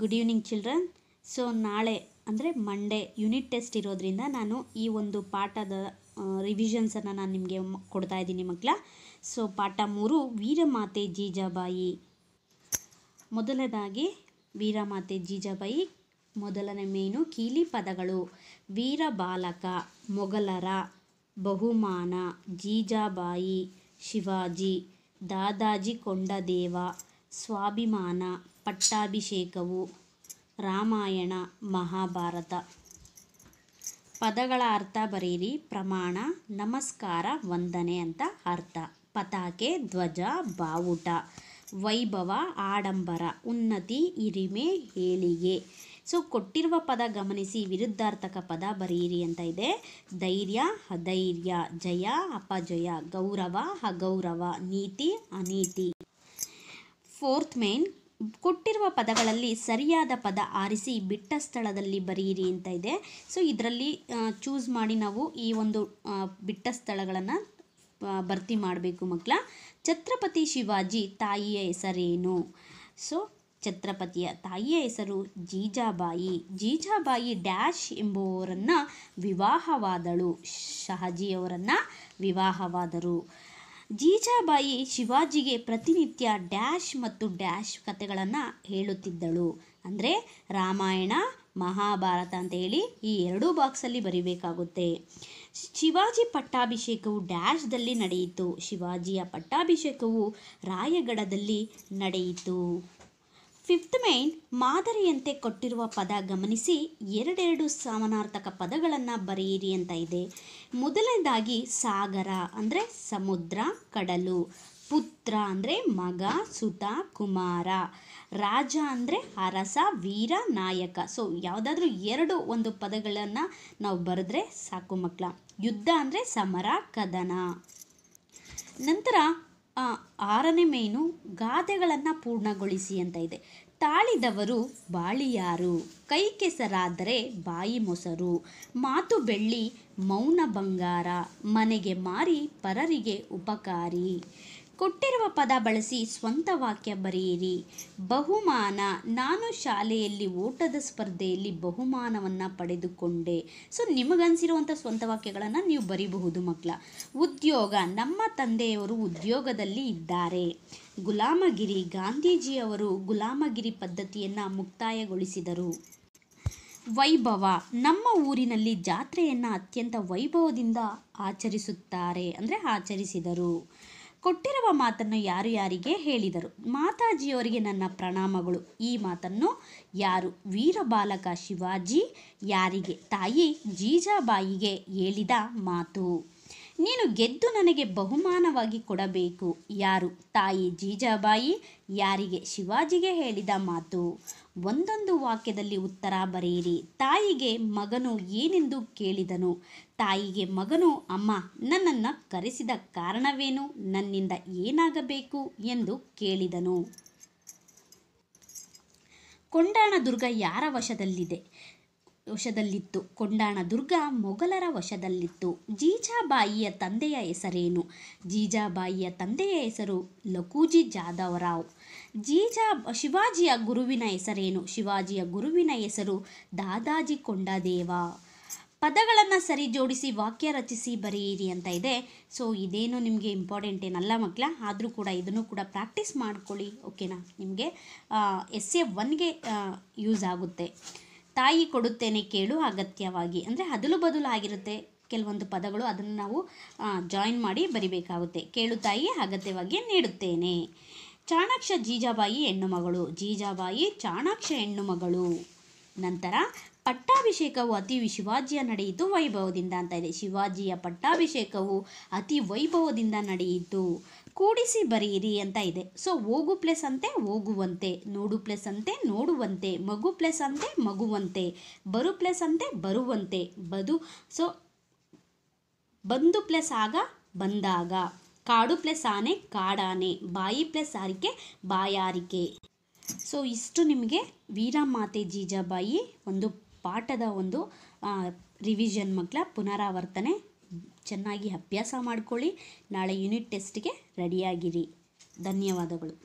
good evening children so ನಾಳೆ ಅಂದರೆ Monday unit test ಇರೋದ್ರಿಂದ ನಾನು ಈ ಒಂದು ಪಾಠದ ರಿವಿಷನ್ಸನ್ನು ನಾನು ನಿಮಗೆ ಕೊಡ್ತಾ ಇದ್ದೀನಿ ಮಕ್ಕಳ ಸೊ ಪಾಠ ಮೂರು ವೀರಮಾತೆ ಜೀಜಾಬಾಯಿ ಮೊದಲನೇದಾಗಿ ವೀರಮಾತೆ ಜೀಜಾಬಾಯಿ ಮೊದಲನೇ ಮೇನು ಕೀಲಿ ಪದಗಳು ವೀರ ಬಾಲಕ ಮೊಘಲರ ಬಹುಮಾನ ಜೀಜಾಬಾಯಿ ಶಿವಾಜಿ ದಾದಾಜಿ ಕೊಂಡದೇವ ಸ್ವಾಭಿಮಾನ ಪಟ್ಟಾಭಿಷೇಕವು ರಾಮಾಯಣ ಮಹಾಭಾರತ ಪದಗಳ ಅರ್ಥ ಬರೀರಿ ಪ್ರಮಾಣ ನಮಸ್ಕಾರ ವಂದನೆ ಅಂತ ಅರ್ಥ ಪತಾಕೆ ಧ್ವಜ ಬಾವುಟ ವೈಭವ ಆಡಂಬರ ಉನ್ನತಿ ಹಿರಿಮೆ ಏಳಿಗೆ ಸೊ ಕೊಟ್ಟಿರುವ ಪದ ಗಮನಿಸಿ ವಿರುದ್ಧಾರ್ಥಕ ಪದ ಬರೆಯಿರಿ ಅಂತ ಇದೆ ಧೈರ್ಯ ಅಧೈರ್ಯ ಜಯ ಅಪಜಯ ಗೌರವ ಅಗೌರವ ನೀತಿ ಅನೀತಿ ಫೋರ್ತ್ ಮೇನ್ ಕೊಟ್ಟಿರುವ ಪದಗಳಲ್ಲಿ ಸರಿಯಾದ ಪದ ಆರಿಸಿ ಬಿಟ್ಟ ಸ್ಥಳದಲ್ಲಿ ಬರೆಯಿರಿ ಅಂತ ಇದೆ ಸೊ ಇದರಲ್ಲಿ ಚೂಸ್ ಮಾಡಿ ನಾವು ಈ ಒಂದು ಬಿಟ್ಟ ಸ್ಥಳಗಳನ್ನು ಭರ್ತಿ ಮಾಡಬೇಕು ಮಕ್ಕಳ ಛತ್ರಪತಿ ಶಿವಾಜಿ ತಾಯಿಯ ಹೆಸರೇನು ಸೊ ಛತ್ರಪತಿಯ ತಾಯಿಯ ಹೆಸರು ಜೀಜಾಬಾಯಿ ಜೀಜಾಬಾಯಿ ಡ್ಯಾಶ್ ಎಂಬುವವರನ್ನು ವಿವಾಹವಾದಳು ಶಹಜಿಯವರನ್ನು ವಿವಾಹವಾದರು ಜೀಜಾಬಾಯಿ ಶಿವಾಜಿಗೆ ಪ್ರತಿನಿತ್ಯ ಡ್ಯಾಶ್ ಮತ್ತು ಡ್ಯಾಶ್ ಕಥೆಗಳನ್ನು ಹೇಳುತ್ತಿದ್ದಳು ಅಂದರೆ ರಾಮಾಯಣ ಮಹಾಭಾರತ ಅಂತ ಹೇಳಿ ಈ ಎರಡೂ ಬಾಕ್ಸಲ್ಲಿ ಬರೀಬೇಕಾಗುತ್ತೆ ಶಿವಾಜಿ ಪಟ್ಟಾಭಿಷೇಕವು ಡ್ಯಾಶ್ದಲ್ಲಿ ನಡೆಯಿತು ಶಿವಾಜಿಯ ಪಟ್ಟಾಭಿಷೇಕವು ರಾಯಗಡದಲ್ಲಿ ನಡೆಯಿತು ಫಿಫ್ತ್ ಮೈನ್ ಮಾದರಿಯಂತೆ ಕೊಟ್ಟಿರುವ ಪದ ಗಮನಿಸಿ ಎರಡೆರಡು ಸಮಾನಾರ್ಥಕ ಪದಗಳನ್ನು ಬರೆಯಿರಿ ಅಂತ ಇದೆ ಮೊದಲನೇದಾಗಿ ಸಾಗರ ಅಂದರೆ ಸಮುದ್ರ ಕಡಲು ಪುತ್ರ ಅಂದರೆ ಮಗ ಸುತ ಕುಮಾರ ರಾಜ ಅಂದರೆ ಅರಸ ವೀರ ನಾಯಕ ಸೊ ಯಾವುದಾದ್ರೂ ಎರಡು ಒಂದು ಪದಗಳನ್ನು ನಾವು ಬರೆದ್ರೆ ಸಾಕು ಮಕ್ಕಳ ಯುದ್ಧ ಅಂದರೆ ಸಮರ ಕದನ ನಂತರ ಆರನೇ ಮೇನು ಗಾದೆಗಳನ್ನು ಪೂರ್ಣಗೊಳಿಸಿ ಅಂತ ಇದೆ ತಾಳಿದವರು ಬಾಳಿಯಾರು ಕೈ ಕೆಸರಾದರೆ ಬಾಯಿ ಮೊಸರು ಮಾತು ಬೆಳ್ಳಿ ಮೌನ ಬಂಗಾರ ಮನೆಗೆ ಮಾರಿ ಪರರಿಗೆ ಉಪಕಾರಿ ಕೊಟ್ಟಿರುವ ಪದ ಬಳಸಿ ಸ್ವಂತ ವಾಕ್ಯ ಬರೆಯಿರಿ ಬಹುಮಾನ ನಾನು ಶಾಲೆಯಲ್ಲಿ ಓಟದ ಸ್ಪರ್ಧೆಯಲ್ಲಿ ಬಹುಮಾನವನ್ನು ಪಡೆದುಕೊಂಡೆ ಸೊ ನಿಮಗನ್ಸಿರುವಂಥ ಸ್ವಂತ ವಾಕ್ಯಗಳನ್ನು ನೀವು ಬರೀಬಹುದು ಮಕ್ಕಳ ಉದ್ಯೋಗ ನಮ್ಮ ತಂದೆಯವರು ಉದ್ಯೋಗದಲ್ಲಿ ಇದ್ದಾರೆ ಗುಲಾಮಗಿರಿ ಗಾಂಧೀಜಿಯವರು ಗುಲಾಮಗಿರಿ ಪದ್ಧತಿಯನ್ನು ಮುಕ್ತಾಯಗೊಳಿಸಿದರು ವೈಭವ ನಮ್ಮ ಊರಿನಲ್ಲಿ ಜಾತ್ರೆಯನ್ನು ಅತ್ಯಂತ ವೈಭವದಿಂದ ಆಚರಿಸುತ್ತಾರೆ ಅಂದರೆ ಆಚರಿಸಿದರು ಕೊಟ್ಟಿರುವ ಮಾತನ್ನು ಯಾರು ಯಾರಿಗೆ ಹೇಳಿದರು ಮಾತಾಜಿಯವರಿಗೆ ನನ್ನ ಪ್ರಣಾಮಗಳು ಈ ಮಾತನ್ನು ಯಾರು ವೀರಬಾಲಕ ಶಿವಾಜಿ ಯಾರಿಗೆ ತಾಯಿ ಜೀಜಾಬಾಯಿಗೆ ಹೇಳಿದ ಮಾತು ನೀನು ಗೆದ್ದು ನನಗೆ ಬಹುಮಾನವಾಗಿ ಕೊಡಬೇಕು ಯಾರು ತಾಯಿ ಜೀಜಾಬಾಯಿ ಯಾರಿಗೆ ಶಿವಾಜಿಗೆ ಹೇಳಿದ ಮಾತು ಒಂದೊಂದು ವಾಕ್ಯದಲ್ಲಿ ಉತ್ತರ ಬರೆಯಿರಿ ತಾಯಿಗೆ ಮಗನು ಏನೆಂದು ಕೇಳಿದನು ತಾಯಿಗೆ ಮಗನು ಅಮ್ಮ ನನ್ನನ್ನು ಕರೆಸಿದ ಕಾರಣವೇನು ನನ್ನಿಂದ ಏನಾಗಬೇಕು ಎಂದು ಕೇಳಿದನು ಕೊಂಡಾಣ ದುರ್ಗ ಯಾರ ವಶದಲ್ಲಿದೆ ವಶದಲ್ಲಿತ್ತು ಕೊಂಡಾಣ ದುರ್ಗ ಮೊಘಲರ ವಶದಲ್ಲಿತ್ತು ಜೀಜಾಬಾಯಿಯ ತಂದೆಯ ಹೆಸರೇನು ಜೀಜಾಬಾಯಿಯ ತಂದೆಯ ಹೆಸರು ಲಕೂಜಿ ಜಾಧವರಾವ್ ಜೀಜಾ ಶಿವಾಜಿಯ ಗುರುವಿನ ಹೆಸರೇನು ಶಿವಾಜಿಯ ಗುರುವಿನ ಹೆಸರು ದಾದಾಜಿ ಕೊಂಡದೇವ ಪದಗಳನ್ನು ಸರಿ ಜೋಡಿಸಿ ವಾಕ್ಯ ರಚಿಸಿ ಬರೆಯಿರಿ ಅಂತ ಇದೆ ಸೊ ಇದೇನು ನಿಮಗೆ ಇಂಪಾರ್ಟೆಂಟ್ ಏನಲ್ಲ ಮಕ್ಕಳ ಆದರೂ ಕೂಡ ಇದನ್ನು ಕೂಡ ಪ್ರಾಕ್ಟೀಸ್ ಮಾಡ್ಕೊಳ್ಳಿ ಓಕೆನಾ ನಿಮಗೆ ಎಸ್ ಎ ಒನ್ಗೆ ಯೂಸ್ ಆಗುತ್ತೆ ತಾಯಿ ಕೊಡುತ್ತೇನೆ ಕೇಳು ಅಗತ್ಯವಾಗಿ ಅಂದರೆ ಅದಲು ಬದಲು ಆಗಿರುತ್ತೆ ಕೆಲವೊಂದು ಪದಗಳು ಅದನ್ನು ನಾವು ಜಾಯಿನ್ ಮಾಡಿ ಬರಿಬೇಕಾಗುತ್ತೆ ಕೇಳು ತಾಯಿ ಅಗತ್ಯವಾಗಿ ನೀಡುತ್ತೇನೆ ಚಾಣಾಕ್ಷ ಜೀಜಾಬಾಯಿ ಹೆಣ್ಣು ಮಗಳು ಜೀಜಾಬಾಯಿ ಚಾಣಾಕ್ಷ ಹೆಣ್ಣು ಮಗಳು ನಂತರ ಪಟ್ಟಾಭಿಷೇಕವು ಅತಿ ಶಿವಾಜಿಯ ನಡೆಯಿತು ವೈಭವದಿಂದ ಅಂತ ಇದೆ ಶಿವಾಜಿಯ ಪಟ್ಟಾಭಿಷೇಕವು ಅತಿ ವೈಭವದಿಂದ ನಡೆಯಿತು ಕೂಡಿಸಿ ಬರೆಯಿರಿ ಅಂತ ಇದೆ ಸೊ ಹೋಗು ಪ್ಲಸ್ ಅಂತೆ ಹೋಗುವಂತೆ ನೋಡು ಪ್ಲಸ್ ಅಂತೆ ನೋಡುವಂತೆ ಮಗು ಪ್ಲಸ್ ಅಂತೆ ಮಗುವಂತೆ ಬರು ಪ್ಲಸ್ ಅಂತೆ ಬರುವಂತೆ ಬದು ಸೊ ಬಂದು ಪ್ಲಸ್ ಆಗ ಬಂದಾಗ ಕಾಡು ಪ್ಲಸ್ ಆನೆ ಕಾಡಾನೆ ಬಾಯಿ ಪ್ಲಸ್ ಆರಿಕೆ ಬಾಯಾರಿಕೆ ಸೊ ಇಷ್ಟು ನಿಮಗೆ ವೀರಮಾತೆ ಜೀಜಾಬಾಯಿ ಒಂದು ಪಾಠದ ಒಂದು ರಿವಿಷನ್ ಮಕ್ಕಳ ಪುನರಾವರ್ತನೆ ಚೆನ್ನಾಗಿ ಅಭ್ಯಾಸ ಮಾಡಿಕೊಳ್ಳಿ ನಾಳೆ ಯೂನಿಟ್ ಟೆಸ್ಟ್ಗೆ ರೆಡಿಯಾಗಿರಿ ಧನ್ಯವಾದಗಳು